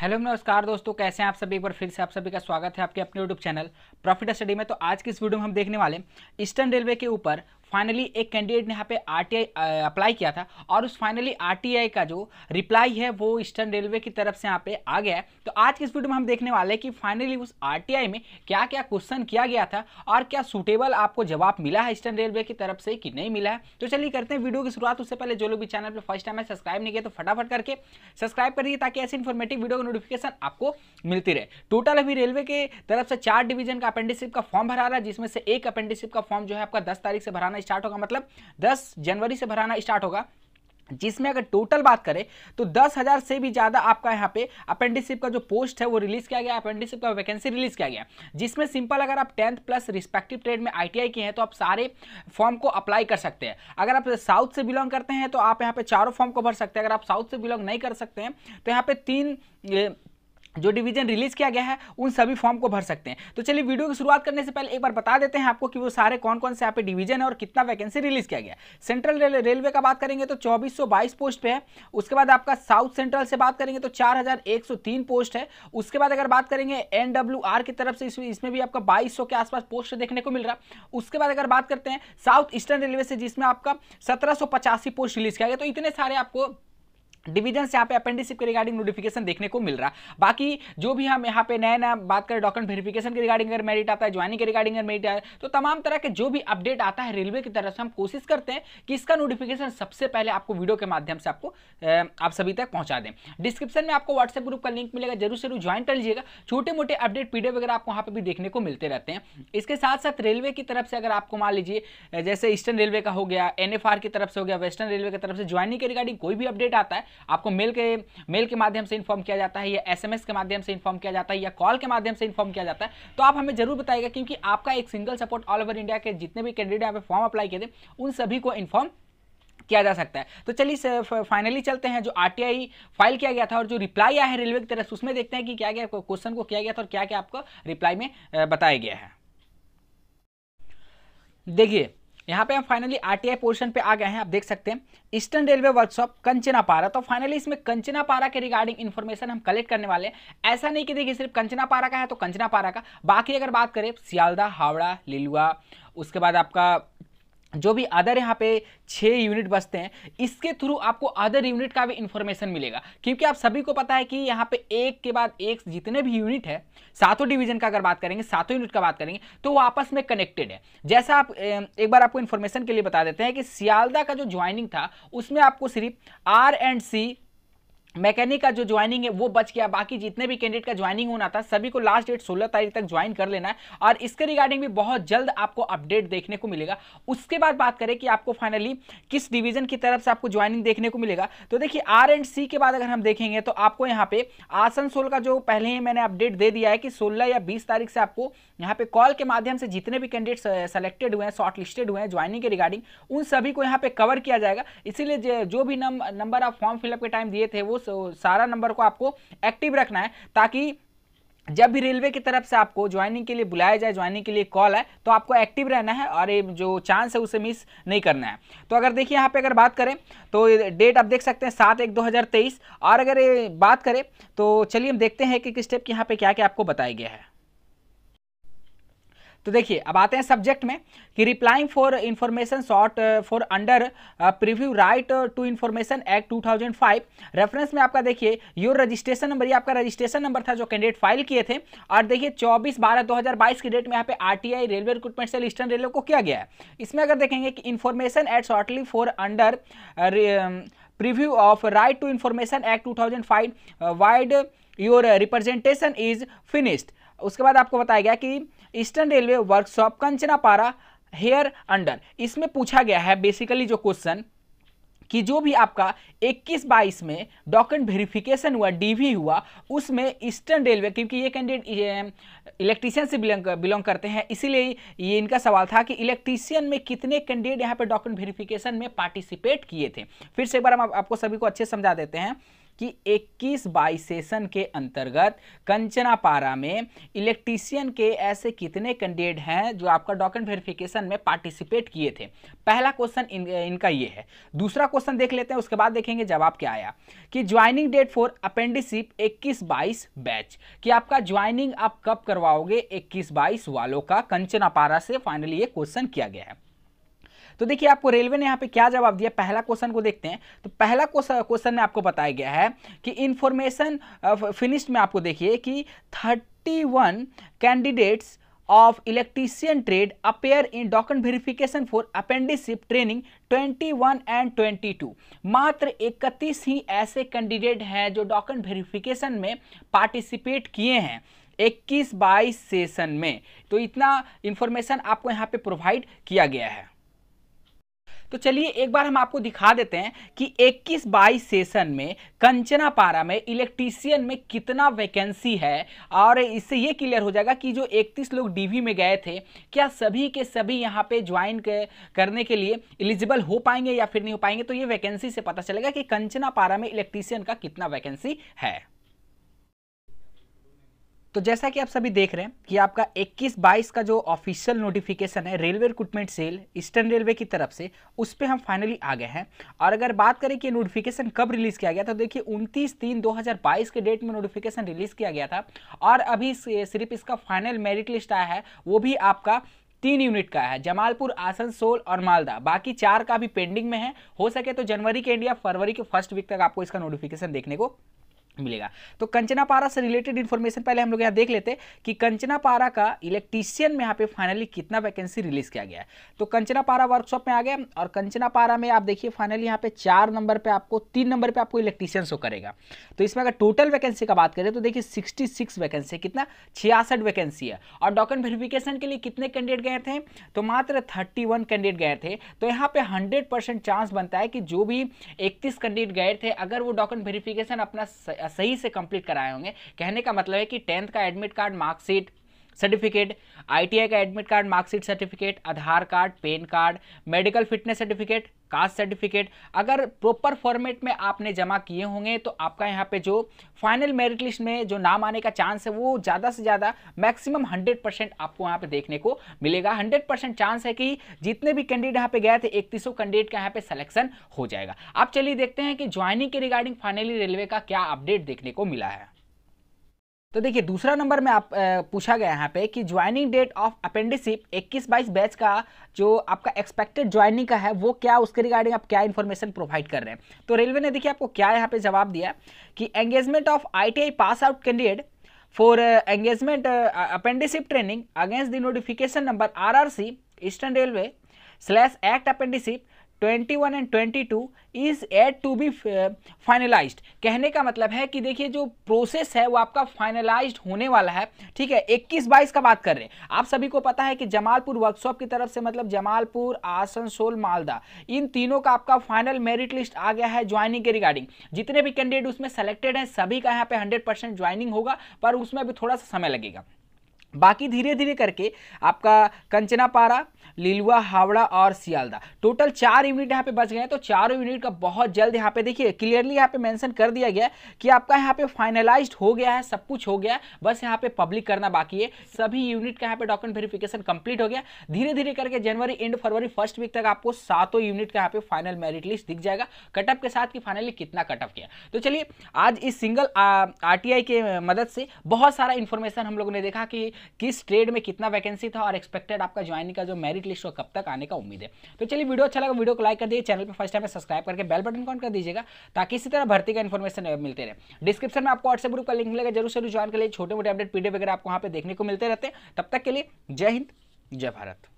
hello नमस्कार दोस्तों कैसे हैं आप सभी एक बार फिर से आप सभी का स्वागत है आपके अपने यूट्यूब चैनल प्रॉफिट स्टडी में तो आज की इस वीडियो में हम देखने वाले ईस्टर्न रेलवे के ऊपर फाइनली एक कैंडिडेट ने यहाँ पे आरटीआई अप्लाई uh, किया था और उस फाइनली आरटीआई का जो रिप्लाई है वो ईस्टर्न रेलवे की तरफ से यहाँ पे आ गया है तो आज की इस वीडियो में हम देखने वाले हैं कि फाइनली उस आरटीआई में क्या क्या क्वेश्चन किया गया था और क्या सुटेबल आपको जवाब मिला है ईस्टर्न रेलवे की तरफ से कि नहीं मिला है तो चलिए करते हैं वीडियो की शुरुआत उससे पहले जो लोग भी चैनल पर फर्स्ट टाइम है सब्सक्राइब नहीं किया तो फटाफट करके सब्सक्राइब कर दिए ताकि ऐसे इन्फॉर्मेटिव वीडियो की नोटिफिकेशन आपको मिलती रहे टोटल अभी रेलवे के तरफ से चार डिवीजन का अपेंडिसिप का फॉर्म भरा रहा है जिसमें से एक अपेंडिसिप का फॉर्म जो है आपका दस तारीख से भराना भराना स्टार्ट होगा मतलब दस जनवरी से भराना स्टार्ट होगा जिसमें अगर टोटल बात करें तो दस हज़ार से भी ज़्यादा आपका यहाँ पे अपेंडिसिप का जो पोस्ट है वो रिलीज़ किया गया अपेंडिसिप का वैकेंसी रिलीज़ किया गया जिसमें सिंपल अगर आप टेंथ प्लस रिस्पेक्टिव ट्रेड में आईटीआई किए हैं तो आप सारे फॉर्म को अप्लाई कर सकते हैं अगर आप साउथ से बिलोंग करते हैं तो आप यहाँ पे चारों फॉर्म को भर सकते हैं अगर आप साउथ से बिलोंग नहीं कर सकते हैं तो यहाँ पे तीन जो डिवीजन रिलीज किया गया है उन सभी फॉर्म को भर सकते हैं तो चलिए वीडियो की शुरुआत करने से पहले एक बार बता देते हैं आपको कि वो सारे कौन कौन से यहाँ पे डिवीजन है और कितना वैकेंसी रिलीज किया गया सेंट्रल रेल, रेलवे का बात करेंगे तो 2422 पोस्ट पे है उसके बाद आपका साउथ सेंट्रल से बात करेंगे तो चार पोस्ट है उसके बाद अगर बात करेंगे एन की तरफ से इसमें भी आपका बाईस के आसपास पोस्ट देखने को मिल रहा उसके बाद अगर बात करते हैं साउथ ईस्टर्न रेलवे से जिसमें आपका सत्रह पोस्ट रिलीज किया गया तो इतने सारे आपको डिवीजन यहाँ पे अपेंडिसिप के रिगार्डिंग नोटिफिकेशन देखने को मिल रहा बाकी जो भी हम यहाँ पे नया नया बात करें डॉक्यूमेंट वेरिफिकेशन के रिगार्डिंग अगर मेरिट आता है ज्वाइनिंग के रिगार्डिंग अगर मेरिट आता है तो तमाम तरह के जो भी अपडेट आता है रेलवे की तरफ से हम कोशिश करते हैं कि इसका नोटिफिकेशन सबसे पहले आपको वीडियो के माध्यम से आपको आप सभी तक पहुँचा दें डिस्क्रिप्शन में आपको व्हाट्सएप ग्रुप का लिंक मिलेगा जरूर जरूर ज्वाइन कर लीजिएगा छोटे मोटे अपडेट पी वगैरह आपको वहाँ पर भी देखने को मिलते रहते हैं इसके साथ साथ रेलवे की तरफ से अगर आपको मान लीजिए जैसे ईस्टर्न रेलवे का हो गया एन की तरफ से हो गया वेस्टर्न रेलवे की तरफ से ज्वाइनिंग के रिगार्डिंग कोई भी अपडेट आता है आपको मेल के मेल के माध्यम से इन्फॉर्म किया जाता है या एसएमएस के माध्यम से इन्फॉर्म किया जाता है या कॉल के माध्यम से इन्फॉर्म किया जाता है तो आप हमें जरूर बताएगा क्योंकि आपका एक single support all over India के जितने भी कैंडिडेट यहाँ पे फॉर्म अप्लाई किए थे उन सभी को इन्फॉर्म किया जा सकता है तो चलिए फाइनली चलते हैं जो आरटीआई फाइल किया गया था और जो रिप्लाई आया है रेलवे की तरफ से उसमें देखते हैं कि क्या क्या क्वेश्चन को किया गया था और क्या क्या आपको रिप्लाई में बताया गया है देखिए यहाँ पे हम फाइनली आरटीआई पोर्शन पे आ गए हैं आप देख सकते हैं ईस्टर्न रेलवे वर्कशॉप कंचना पारा तो फाइनली इसमें कंचना पारा के रिगार्डिंग इन्फॉर्मेशन हम कलेक्ट करने वाले हैं ऐसा नहीं कि देखिए सिर्फ कंचना पारा का है तो कंचना पारा का बाकी अगर बात करें सियालदा हावड़ा लिलुआ उसके बाद आपका जो भी अदर यहाँ पे छः यूनिट बचते हैं इसके थ्रू आपको अदर यूनिट का भी इन्फॉर्मेशन मिलेगा क्योंकि आप सभी को पता है कि यहाँ पे एक के बाद एक जितने भी यूनिट है सातों डिवीजन का अगर बात करेंगे सातों यूनिट का बात करेंगे तो वो आपस में कनेक्टेड है जैसा आप एक बार आपको इन्फॉर्मेशन के लिए बता देते हैं कि सियालदा का जो ज्वाइनिंग था उसमें आपको सिर्फ आर एंड सी मैकेनिक का जो ज्वाइनिंग है वो बच गया बाकी जितने भी कैंडिडेट का ज्वाइनिंग होना था सभी को लास्ट डेट 16 तारीख तक ज्वाइन कर लेना है और इसके रिगार्डिंग भी बहुत जल्द आपको अपडेट देखने को मिलेगा उसके बाद बात करें कि आपको फाइनली किस डिवीजन की तरफ से आपको ज्वाइनिंग देखने को मिलेगा तो देखिए आर एंड सी के बाद अगर हम देखेंगे तो आपको यहाँ पे आसनसोल का जो पहले ही मैंने अपडेट दे दिया है कि सोलह या बीस तारीख से आपको यहाँ पे कॉल के माध्यम से जितने भी कैंडिडेट सेलेक्टेड हुए हैं शॉर्टलिस्टेड हुए हैं ज्वाइनिंग के रिगार्डिंग उन सभी को यहाँ पे कवर किया जाएगा इसीलिए जो भी नंबर आप फॉर्म फिलअप के टाइम दिए थे वो सारा नंबर को आपको एक्टिव रखना है ताकि जब भी रेलवे की तरफ से आपको ज्वाइनिंग के लिए बुलाया जाए ज्वाइनिंग के लिए कॉल आए तो आपको एक्टिव रहना है और ये जो चांस है उसे मिस नहीं करना है तो अगर देखिए यहाँ पे अगर बात करें तो डेट आप देख सकते हैं सात एक 2023 और अगर ये बात करें तो चलिए हम देखते हैं कि किस स्टेप की यहाँ पे क्या क्या आपको बताया गया है तो देखिए अब आते हैं सब्जेक्ट में कि replying for information short for under preview right to information act 2005 reference में आपका देखिए योर रजिस्ट्रेशन नंबर ये आपका रजिस्ट्रेशन नंबर था जो कैंडिडेट फाइल किए थे और देखिए 24 बारह 2022 की डेट में यहाँ पे RTI railway recruitment cell eastern railway को किया गया है इसमें अगर देखेंगे कि information at shortly for under preview of right to information act five vide your representation is finished उसके बाद आपको बताया गया कि ईस्टर्न रेलवे वर्कशॉप कंचना पारा हेयर अंडर इसमें पूछा गया है बेसिकली जो क्वेश्चन कि जो भी आपका 21 बाईस में डॉक्यूमेंट वेरिफिकेशन हुआ डीवी हुआ उसमें ईस्टर्न रेलवे क्योंकि ये कैंडिडेट इलेक्ट्रीशियन से बिलोंग बिलोंग करते हैं इसीलिए ये इनका सवाल था कि इलेक्ट्रीशियन में कितने कैंडिडेट यहाँ पे डॉक्यूमेंट वेरिफिकेशन में पार्टिसिपेट किए थे फिर से एक बार हम आप, आपको सभी को अच्छे समझा देते हैं कि 21 बाई सेशन के अंतर्गत कंचनापारा में इलेक्ट्रीशियन के ऐसे कितने कैंडिडेट हैं जो आपका डॉक्यूमेंट वेरिफिकेशन में पार्टिसिपेट किए थे पहला क्वेश्चन इन, इनका ये है दूसरा क्वेश्चन देख लेते हैं उसके बाद देखेंगे जवाब क्या आया कि ज्वाइनिंग डेट फॉर अपेंडिसिप इक्कीस बाईस बैच कि आपका ज्वाइनिंग आप कब करवाओगे इक्कीस बाईस वालों का कंचनापारा से फाइनली ये क्वेश्चन किया गया है तो देखिए आपको रेलवे ने यहाँ पे क्या जवाब दिया पहला क्वेश्चन को देखते हैं तो पहला क्वेश्चन में आपको बताया गया है कि इन्फॉर्मेशन फिनिश्ड में आपको देखिए कि thirty one candidates of electrician trade appear in document verification for apprenticeship training 21 and 22 मात्र 31 ही ऐसे कैंडिडेट हैं जो डॉक्यूमेंट वेरिफिकेशन में पार्टिसिपेट किए हैं 21 बाईस सेशन में तो इतना इन्फॉर्मेशन आपको यहाँ पे प्रोवाइड किया गया है तो चलिए एक बार हम आपको दिखा देते हैं कि 21 बाईस सेशन में कंचना पारा में इलेक्ट्रीशियन में कितना वैकेंसी है और इससे ये क्लियर हो जाएगा कि जो 31 लोग डीवी में गए थे क्या सभी के सभी यहाँ पे ज्वाइन करने के लिए एलिजिबल हो पाएंगे या फिर नहीं हो पाएंगे तो ये वैकेंसी से पता चलेगा कि कंचना पारा में इलेक्ट्रीशियन का कितना वैकेंसी है तो जैसा कि आप सभी देख रहे हैं कि आपका 21-22 का जो ऑफिशियल नोटिफिकेशन है railway recruitment cell eastern Railway की तरफ से उस पर हम फाइनली आ गए हैं और अगर बात करें कि नोटिफिकेशन कब रिलीज़ किया गया तो देखिए 29 तीन 2022 के डेट में नोटिफिकेशन रिलीज़ किया गया था और अभी सिर्फ इसका फाइनल मेरिट लिस्ट आया है वो भी आपका तीन यूनिट का है जमालपुर आसनसोल और मालदा बाकी चार का भी पेंडिंग में है हो सके तो जनवरी के एंड या फरवरी के फर्स्ट वीक तक आपको इसका नोटिफिकेशन देखने को मिलेगा तो कंचना पारा से रिलेटेड इन्फॉर्मेशन पहले हम लोग यहाँ देख लेते कि कंचना पारा का इलेक्ट्रीशियन में यहाँ पे फाइनली कितना वैकेंसी रिलीज किया गया है तो पारा वर्कशॉप में आ गया और कंचना पारा में आप देखिए फाइनली यहाँ पे चार नंबर पे आपको तीन नंबर पे आपको इलेक्ट्रीशियन शो करेगा तो इसमें अगर टोटल वैकेंसी का बात करें तो देखिए सिक्सटी सिक्स वैकेंसी कितना छियासठ वैकेंसी है और डॉक्यूमेंट वेरिफिकेशन के लिए कितने कैंडिडेट गए थे तो मात्र थर्टी वन कैंडिडेट गए थे तो यहाँ पे हंड्रेड परसेंट चांस बनता है कि जो भी इकतीस कैंडिडेट गए थे अगर वो डॉक्यूमेंट वेरिफिकेशन अपना सही से कंप्लीट कराए होंगे कहने का मतलब है कि टेंथ का admit card marksheet certificate ITI का admit card marksheet certificate Aadhaar card PAN card medical fitness certificate caste certificate अगर प्रॉपर फॉर्मेट में आपने जमा किए होंगे तो आपका यहाँ पे जो फाइनल मेरिट लिस्ट में जो नाम आने का चांस है वो ज़्यादा से ज़्यादा मैक्सिमम 100 परसेंट आपको यहाँ पे देखने को मिलेगा 100 परसेंट चांस है कि जितने भी कैंडिडेट यहाँ पे गए थे इकतीसों कैंडिडेट का यहाँ पे सलेक्शन हो जाएगा आप चलिए देखते हैं कि ज्वाइनिंग के रिगार्डिंग फाइनली रेलवे का क्या अपडेट देखने को मिला है तो देखिए दूसरा नंबर में आप पूछा गया यहाँ पे कि ज्वाइनिंग डेट ऑफ अपेंडिसिप 21 बाईस बैच का जो आपका एक्सपेक्टेड ज्वाइनिंग का है वो क्या उसके रिगार्डिंग आप क्या इन्फॉर्मेशन प्रोवाइड कर रहे हैं तो रेलवे ने देखिए आपको क्या यहाँ पे जवाब दिया कि engagement of I pass out candidate for engagement apprenticeship training against the notification number R Eastern Railway slash act apprenticeship 21 and 22 is yet to be finalised कहने का मतलब है कि देखिए जो प्रोसेस है वो आपका फाइनलाइज्ड होने वाला है ठीक है 21 बाईस का बात कर रहे हैं आप सभी को पता है कि जमालपुर वर्कशॉप की तरफ से मतलब जमालपुर आसनसोल मालदा इन तीनों का आपका फाइनल मेरिट लिस्ट आ गया है ज्वाइनिंग के रिगार्डिंग जितने भी कैंडिडेट उसमें सेलेक्टेड हैं सभी का यहाँ पे हंड्रेड ज्वाइनिंग होगा पर उसमें भी थोड़ा सा समय लगेगा बाकी धीरे धीरे करके आपका कंचनापारा लीलुआ हावड़ा और सियालदा टोटल चार यूनिट यहाँ पे बच गए हैं तो चारों यूनिट का बहुत जल्द यहाँ पे देखिए क्लियरली यहाँ पे मेंशन कर दिया गया कि आपका यहाँ पे फाइनलाइज्ड हो गया है सब कुछ हो गया है बस यहाँ पे पब्लिक करना बाकी है सभी यूनिट का यहाँ पे डॉक्यूमेंट वेरिफिकेशन कंप्लीट हो गया धीरे धीरे करके जनवरी एंड फरवरी फर्स्ट वीक तक आपको सातों यूनिट का यहाँ पे फाइनल मेरिट लिस्ट दिख जाएगा कटअप के साथ कि फाइनली कितना कटअप किया तो चलिए आज इस सिंगल आर के मदद से बहुत सारा इन्फॉर्मेशन हम लोगों ने देखा कि किस ट्रेड में कितना वैकेंसी था और एक्सपेक्टेड आपका ज्वाइन का जो मेरिट लिस्ट हो कब तक आने का उम्मीद है तो चलिए वीडियो अच्छा लगा वीडियो को लाइक कर दिए चैनल पर फर्स्ट टाइम सब्सक्राइब करके बेल बटन कॉन कर दीजिएगा ताकि इसी तरह भर्ती का इन्फॉर्मेशन मिलते रहे डिस्क्रिप्शन में आपको व्हाट्सएप ग्रुप का लिंक मिलेगा जरूर जरूर ज्वाइन कर लिए छोटे मोटे अपडेट पीडियो वगैरह आपको वहाँ पर देखने को मिलते रहते हैं तब तक के लिए जय हिंद जय भारत